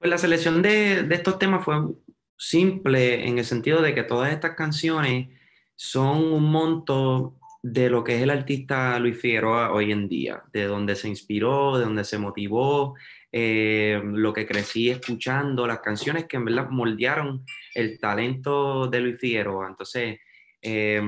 Pues la selección de, estos temas fue simple en el sentido de que todas estas canciones son un monto de lo que es el artista Luis Figueroa hoy en día, de donde se inspiró, de donde se motivó, eh, lo que crecí escuchando, las canciones que en verdad moldearon el talento de Luis Figueroa. Entonces, eh,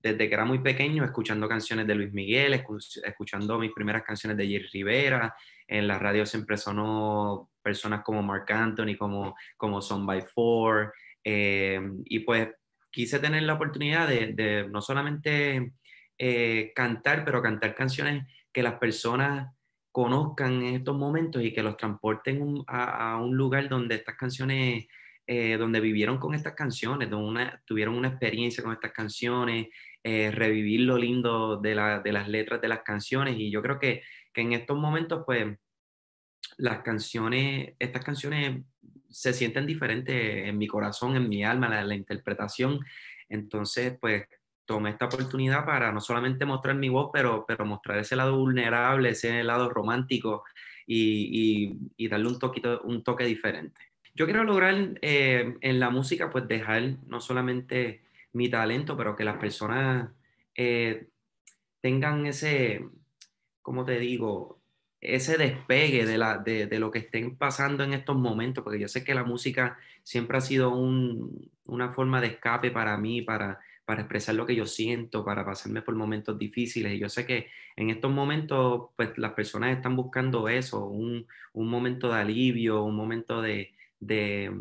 desde que era muy pequeño, escuchando canciones de Luis Miguel, escuchando mis primeras canciones de Jerry Rivera, en la radio siempre sonó personas como Mark Anthony, como, como Son by Four, eh, y pues quise tener la oportunidad de, no solamente eh, cantar, pero cantar canciones que las personas conozcan en estos momentos y que los transporten a, un lugar donde estas canciones, eh, donde vivieron con estas canciones, donde tuvieron una experiencia con estas canciones, revivir lo lindo de, de, las letras de las canciones. Y yo creo que, que en estos momentos, pues, las canciones, estas canciones se sienten diferentes en mi corazón, en mi alma, la, la interpretación. Entonces, pues tomé esta oportunidad para no solamente mostrar mi voz, pero, pero mostrar ese lado vulnerable, ese lado romántico y, y, darle un, toquito, un toque diferente. Yo quiero lograr eh, en la música, pues dejar no solamente mi talento, pero que las personas eh, tengan ese, ¿cómo te digo? ese despegue de, lo que estén pasando en estos momentos, porque yo sé que la música siempre ha sido una forma de escape para mí, para, expresar lo que yo siento, para pasarme por momentos difíciles. Y yo sé que en estos momentos, pues las personas están buscando eso, un, momento de alivio, un momento de, de,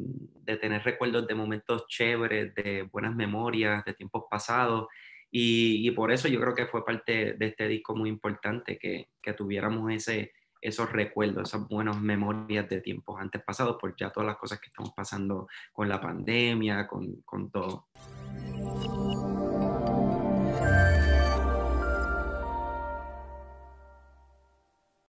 tener recuerdos de momentos chéveres, de buenas memorias, de tiempos pasados. Y, por eso yo creo que fue parte de este disco muy importante que, tuviéramos ese, esos recuerdos, esas buenas memorias de tiempos antes pasados, por ya todas las cosas que estamos pasando con la pandemia, con, con todo.